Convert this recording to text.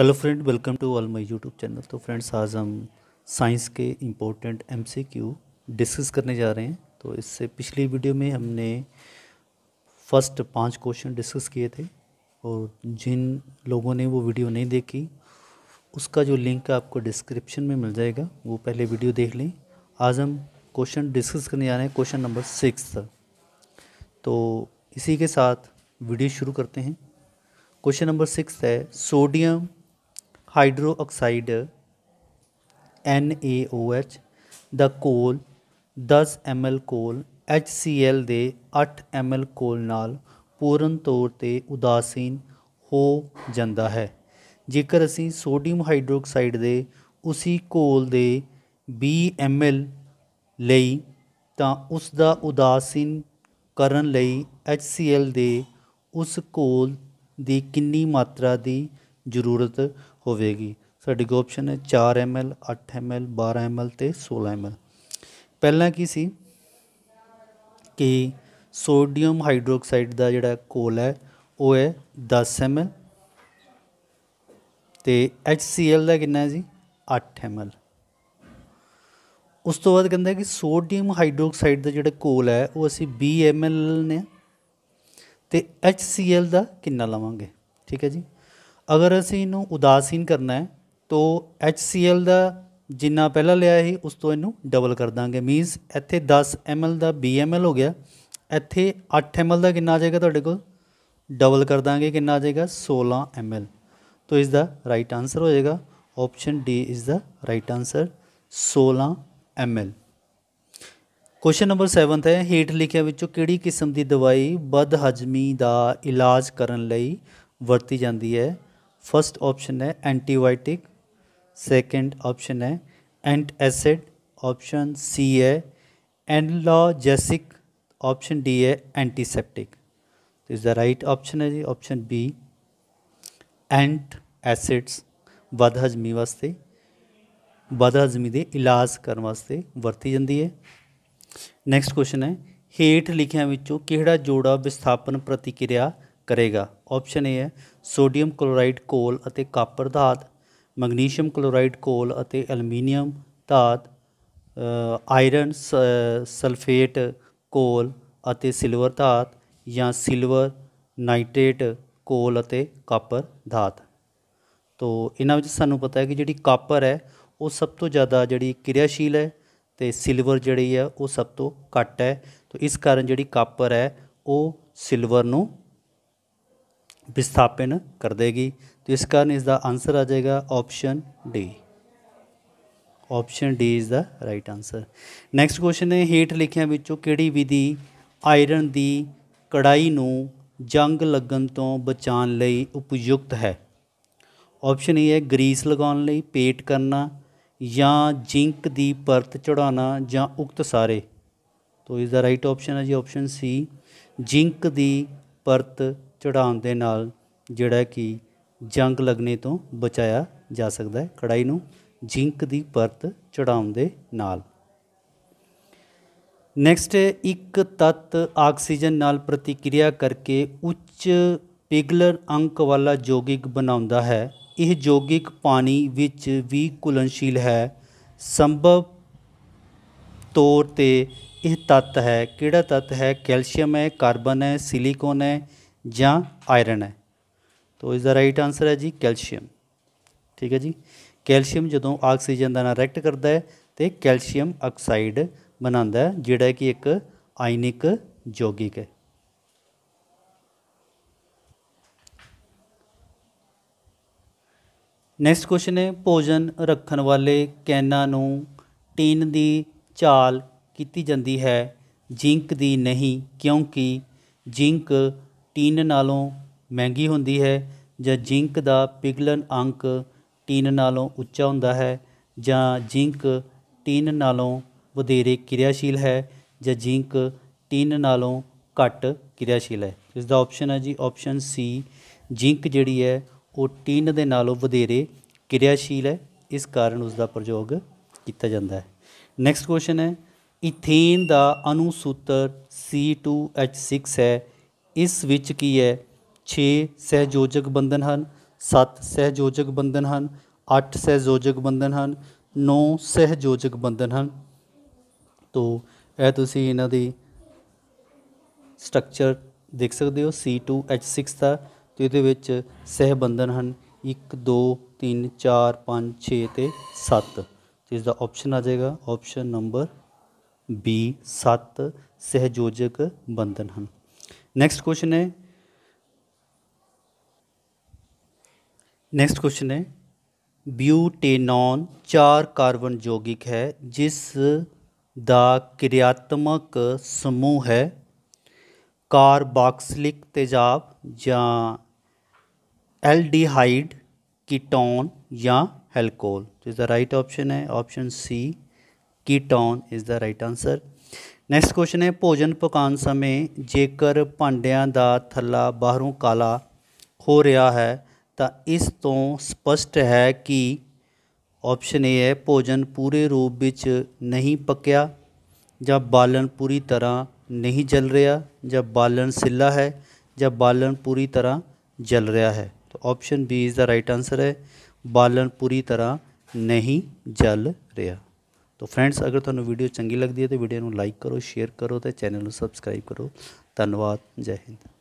hello friend welcome to all my YouTube channel तो friends आज हम साइंस के इम्पोर्टेंट एमसीक्यू डिस्कस करने जा रहे हैं तो इससे पिछली वीडियो में हमने फर्स्ट पांच क्वेश्चन डिस्कस किए थे और जिन लोगों ने वो वीडियो नहीं देखी उसका जो लिंक आपको डिस्क्रिप्शन में मिल जाएगा वो पहले वीडियो देख लें आज हम क्वेश्चन डिस्कस करने जा रहे हैं क्वेश्चन नंबर सिक्स तो इसी के साथ वीडियो शुरू करते हैं क्वेश्चन नंबर सिक्स है सोडियम ਹਾਈਡਰੋਆਕਸਾਈਡ NaOH ਦਾ ਕੋਲ 10 ml ਕੋਲ HCl ਦੇ 8 ml ਕੋਲ ਨਾਲ ਪੂਰਨ ਤੌਰ ਤੇ ਉਦਾਸੀਨ ਹੋ ਜਾਂਦਾ ਹੈ ਜੇਕਰ ਅਸੀਂ ਸੋਡੀਅਮ ਹਾਈਡਰੋਆਕਸਾਈਡ ਦੇ ਉਸੇ ਕੋਲ ਦੇ 20 ml ਲਈ ਤਾਂ ਉਸ ਦਾ ਉਦਾਸੀਨ ਕਰਨ ਲਈ HCl ਦੇ ਉਸ ਕੋਲ ਦੀ ਕਿੰਨੀ ਮਾਤਰਾ ਦੀ ਜ਼ਰੂਰਤ ਹੋਵੇਗੀ ਸਾਡੀ ਆਪਸ਼ਨ ਹੈ 4 ml 8 ml 12 ml ਤੇ 16 ml ਪਹਿਲਾਂ ਕੀ ਸੀ ਕਿ ਸੋਡੀਅਮ ਹਾਈਡਰੋਕਸਾਈਡ ਦਾ ਜਿਹੜਾ ਕੋਲ ਹੈ ਉਹ ਹੈ 10 ml ਤੇ HCl ਦਾ ਕਿੰਨਾ ਹੈ ਜੀ 8 ml ਉਸ ਤੋਂ ਬਾਅਦ ਕਹਿੰਦਾ ਕਿ ਸੋਡੀਅਮ ਹਾਈਡਰੋਕਸਾਈਡ ਦਾ ਜਿਹੜਾ ਕੋਲ ਹੈ ਉਹ ਅਸੀਂ 20 ml ਨੇ ਤੇ HCl ਦਾ ਕਿੰਨਾ ਲਵਾਂਗੇ ਠੀਕ ਹੈ ਜੀ ਅਗਰ ਅਸੀਂ ਇਹਨੂੰ ਉਦਾਸੀਨ ਕਰਨਾ ਹੈ ਤਾਂ HCl ਦਾ ਜਿੰਨਾ ਪਹਿਲਾਂ ਲਿਆ ਸੀ ਉਸ ਤੋਂ ਇਹਨੂੰ ਡਬਲ ਕਰ ਦਾਂਗੇ ਮੀਨਸ ਇੱਥੇ 10 ml ਦਾ BMl ਹੋ ਗਿਆ ਇੱਥੇ 8 ml ਦਾ ਕਿੰਨਾ ਆ ਜਾਏਗਾ ਤੁਹਾਡੇ ਕੋਲ ਡਬਲ ਕਰ ਦਾਂਗੇ ਕਿੰਨਾ ਆ ਜਾਏਗਾ 16 ml ਤੋਂ ਇਸ ਦਾ ਰਾਈਟ ਆਨਸਰ ਹੋ ਜਾਏਗਾ option D is the right answer 16 ml question number 7 ਹੈ ਹੀਟ ਲਿਖਿਆ ਵਿੱਚੋਂ ਕਿਹੜੀ ਕਿਸਮ ਦੀ ਦਵਾਈ ਬਦ ਹਜਮੀ ਦਾ ਇਲਾਜ ਕਰਨ ਲਈ ਵਰਤੀ ਜਾਂਦੀ ਹੈ फर्स्ट ऑप्शन है एंटीबायोटिक सेकंड ऑप्शन है एंट एसिड ऑप्शन सी है एनलॉजेसिक ऑप्शन डी है एंटीसेप्टिक तो इज़ द राइट ऑप्शन है जी ऑप्शन बी एंट एसिड्स बदहजमी वास्ते बदहजमी ਦੇ इलाज ਕਰਨ ਵਾਸਤੇ ਵਰਤੀ ਜਾਂਦੀ ਹੈ ਨੈਕਸਟ ਕੁਐਸਚਨ ਹੈ ਹੇਠ ਲਿਖਿਆਂ ਵਿੱਚੋਂ ਕਿਹੜਾ ਜੋੜਾ ਵਿਸਥਾਪਨ ਪ੍ਰਤੀਕਿਰਿਆ ਆਪਸ਼ਨ ਏ ਹੈ ਸੋਡੀਅਮ ਕਲੋਰਾਈਡ ਕੋਲ ਅਤੇ ਕਾਪਰ ਧਾਤ ਮੈਗਨੀਸ਼ੀਅਮ ਕਲੋਰਾਈਡ ਕੋਲ ਅਤੇ ਐਲੂਮੀਨੀਅਮ ਧਾਤ ਆਇਰਨ ਸਲਫੇਟ ਕੋਲ ਅਤੇ ਸਿਲਵਰ ਧਾਤ ਜਾਂ ਸਿਲਵਰ ਨਾਈਟ੍ਰੇਟ ਕੋਲ ਅਤੇ ਕਾਪਰ ਧਾਤ ਤੋਂ ਇਹਨਾਂ ਵਿੱਚ ਸਾਨੂੰ ਪਤਾ ਹੈ ਕਿ ਜਿਹੜੀ ਕਾਪਰ ਹੈ ਉਹ ਸਭ ਤੋਂ ਜ਼ਿਆਦਾ ਜਿਹੜੀ ਕਿਰਿਆਸ਼ੀਲ ਹੈ ਤੇ ਸਿਲਵਰ ਜਿਹੜੀ ਹੈ ਉਹ ਸਭ ਤੋਂ ਘੱਟ ਹੈ ਤੋਂ ਇਸ ਕਾਰਨ ਜਿਹੜੀ ਕਾਪਰ ਹੈ ਉਹ ਸਿਲਵਰ ਨੂੰ ਵਿਸਥਾਪਨ ਕਰ ਦੇਗੀ ਇਸ ਕਾਰਨ ਇਸ ਦਾ ਆਨਸਰ ਆ ਜਾਏਗਾ option D option D is the right answer next question ਹੈ ਹੇਠ ਲਿਖਿਆਂ ਵਿੱਚੋਂ ਕਿਹੜੀ ਵਿਧੀ ਆਇਰਨ ਦੀ ਕੜਾਈ ਨੂੰ ਜੰਗ ਲੱਗਣ ਤੋਂ ਬਚਾਉਣ ਲਈ ਉਪਯੁਕਤ ਹੈ ਆਪਸ਼ਨ ਏ ਹੈ ਗਰੀਸ ਲਗਾਉਣ ਲਈ ਪੇਟ ਕਰਨਾ ਜਾਂ ਜ਼ਿੰਕ ਦੀ ਪਰਤ ਚੜਾਉਣਾ ਜਾਂ ਉਕਤ ਸਾਰੇ ਤੋਂ ਇਸ ਦਾ ਰਾਈਟ ਆਪਸ਼ਨ ਹੈ ਜੀ ਆਪਸ਼ਨ ਸੀ ਜ਼ਿੰਕ ਦੀ ਪਰਤ ਚੜਾਉਣ ਦੇ ਨਾਲ ਜਿਹੜਾ ਕਿ ਜੰਗ ਲੱਗਣੇ ਤੋਂ ਬਚਾਇਆ ਜਾ ਸਕਦਾ ਹੈ ਕੜਾਈ ਨੂੰ ਜ਼ਿੰਕ ਦੀ ਪਰਤ ਚੜਾਉਣ ਦੇ ਨਾਲ ਨੈਕਸਟ ਇੱਕ ਤੱਤ ਆਕਸੀਜਨ ਨਾਲ ਪ੍ਰਤੀਕਿਰਿਆ ਕਰਕੇ ਉੱਚ ਪਿਗਲਰ ਅੰਕ ਵਾਲਾ ਯੋਗਿਕ ਬਣਾਉਂਦਾ ਹੈ ਇਹ ਯੋਗਿਕ ਪਾਣੀ ਵਿੱਚ ਵੀ ਕੁਲਨਸ਼ੀਲ ਹੈ ਸੰਭਵ ਤੌਰ ਤੇ ਇਹ ਤੱਤ ਹੈ ਕਿਹੜਾ ਤੱਤ ਹੈ ਕੈਲਸ਼ੀਅਮ ਹੈ ਕਾਰਬਨ ਹੈ ਸਿਲੀਕੋਨ ਹੈ ਜਾਂ ਆਇਰਨ ਹੈ ਤੋ ਇਸ ਦਾ ਰਾਈਟ ਆਨਸਰ ਹੈ ਜੀ ਕੈਲਸ਼ੀਅਮ ਠੀਕ ਹੈ ਜੀ ਕੈਲਸ਼ੀਅਮ ਜਦੋਂ ਆਕਸੀਜਨ ਦਾ ਨਾਲ ਰਿਐਕਟ ਕਰਦਾ ਹੈ ਤੇ ਕੈਲਸ਼ੀਅਮ ਆਕਸਾਈਡ ਬਣਾਉਂਦਾ ਹੈ ਜਿਹੜਾ ਕਿ ਇੱਕ ਆਇਨਿਕ ਯੋਗਿਕ ਹੈ ਨੈਕਸਟ ਕੁਐਸਚਨ ਹੈ ਭੋਜਨ ਰੱਖਣ ਵਾਲੇ ਕੈਨਾਂ ਨੂੰ ਟੀਨ ਦੀ ਝਾਲ ਕੀਤੀ ਜਾਂਦੀ ਹੈ ਜ਼ਿੰਕ ਦੀ ਨਹੀਂ ਕਿਉਂਕਿ ਜ਼ਿੰਕ ਟੀਨ ਨਾਲੋਂ ਮਹਿੰਗੀ ਹੁੰਦੀ ਹੈ ਜਾਂ ਜ਼ਿੰਕ ਦਾ ਪਿਗਲਨ ਅੰਕ ਟੀਨ ਨਾਲੋਂ ਉੱਚਾ ਹੁੰਦਾ ਹੈ ਜਾਂ ਜ਼ਿੰਕ ਟੀਨ ਨਾਲੋਂ ਵਧੇਰੇ ਕਿਰਿਆਸ਼ੀਲ ਹੈ ਜਾਂ ਜ਼ਿੰਕ ਟੀਨ ਨਾਲੋਂ ਘੱਟ ਕਿਰਿਆਸ਼ੀਲ ਹੈ ਇਸ ਦਾ ਆਪਸ਼ਨ ਹੈ ਜੀ ਆਪਸ਼ਨ ਸੀ ਜ਼ਿੰਕ ਜਿਹੜੀ ਹੈ ਉਹ ਟੀਨ ਦੇ ਨਾਲੋਂ ਵਧੇਰੇ ਕਿਰਿਆਸ਼ੀਲ ਹੈ ਇਸ ਕਾਰਨ ਉਸ ਦਾ ਪ੍ਰਯੋਗ ਕੀਤਾ ਜਾਂਦਾ ਹੈ ਨੈਕਸਟ ਕੁਐਸਚਨ ਹੈ ਇਥੇਨ ਦਾ ਅਣੂ ਸੂਤਰ C2H6 ਹੈ ਇਸ ਵਿੱਚ ਕੀ ਹੈ 6 ਸਹਿਯੋਜਕ ਬੰਧਨ ਹਨ 7 ਸਹਿਯੋਜਕ ਬੰਧਨ ਹਨ 8 ਸਹਿਯੋਜਕ ਬੰਧਨ ਹਨ 9 ਸਹਿਯੋਜਕ ਬੰਧਨ ਹਨ ਤੋਂ ਇਹ ਤੁਸੀਂ ਇਹਨਾਂ ਦੀ ਸਟਰਕਚਰ ਦੇਖ ਸਕਦੇ ਹੋ C2H6 ਦਾ ਤੇ ਇਹਦੇ ਵਿੱਚ ਸਹਿ ਬੰਧਨ ਹਨ 1 2 3 4 5 6 ਤੇ 7 ਤੇ ਇਸ ਦਾ ਆਪਸ਼ਨ ਆ ਜਾਏਗਾ ਆਪਸ਼ਨ ਨੰਬਰ B 7 ਸਹਿਯੋਜਕ ਬੰਧਨ ਹਨ नेक्स्ट क्वेश्चन है नेक्स्ट क्वेश्चन है ब्यूटेनॉन चार कार्बन यौगिक है जिस द क्रियात्मक समूह है कार्बाक्सलिक तेजाब या एल्डिहाइड कीटोन या alcohol is the right option है option C ketone is the right answer next question ਹੈ ਭੋਜਨ ਪਕਾਉਣ ਸਮੇਂ ਜੇਕਰ ਭਾਂਡਿਆਂ ਦਾ ਥੱਲਾ ਬਾਹਰੋਂ ਕਾਲਾ ਹੋ ਰਿਹਾ ਹੈ ਤਾਂ ਇਸ ਤੋਂ ਸਪਸ਼ਟ ਹੈ ਕਿ ਆਪਸ਼ਨ ਏ ਹੈ ਭੋਜਨ ਪੂਰੇ ਰੂਪ ਵਿੱਚ ਨਹੀਂ ਪੱਕਿਆ ਜਾਂ ਬਾਲਣ ਪੂਰੀ ਤਰ੍ਹਾਂ ਨਹੀਂ ਜਲ ਰਿਹਾ ਜਾਂ ਬਾਲਣ ਸਿੱਲਾ ਹੈ ਜਾਂ ਬਾਲਣ ਪੂਰੀ ਤਰ੍ਹਾਂ ਜਲ ਰਿਹਾ ਹੈ ਤਾਂ option B is the right answer ਹੈ ਬਾਲਣ ਪੂਰੀ ਤਰ੍ਹਾਂ ਨਹੀਂ ਜਲ ਰਿਹਾ ਤੋ ਫਰੈਂਡਸ ਅਗਰ ਤੁਹਾਨੂੰ ਵੀਡੀਓ ਚੰਗੀ ਲੱਗਦੀ ਹੈ ਤੇ ਵੀਡੀਓ ਨੂੰ ਲਾਈਕ ਕਰੋ ਸ਼ੇਅਰ ਕਰੋ ਤੇ ਚੈਨਲ ਨੂੰ ਸਬਸਕ੍ਰਾਈਬ ਕਰੋ ਧੰਨਵਾਦ ਜੈ ਹਿੰਦ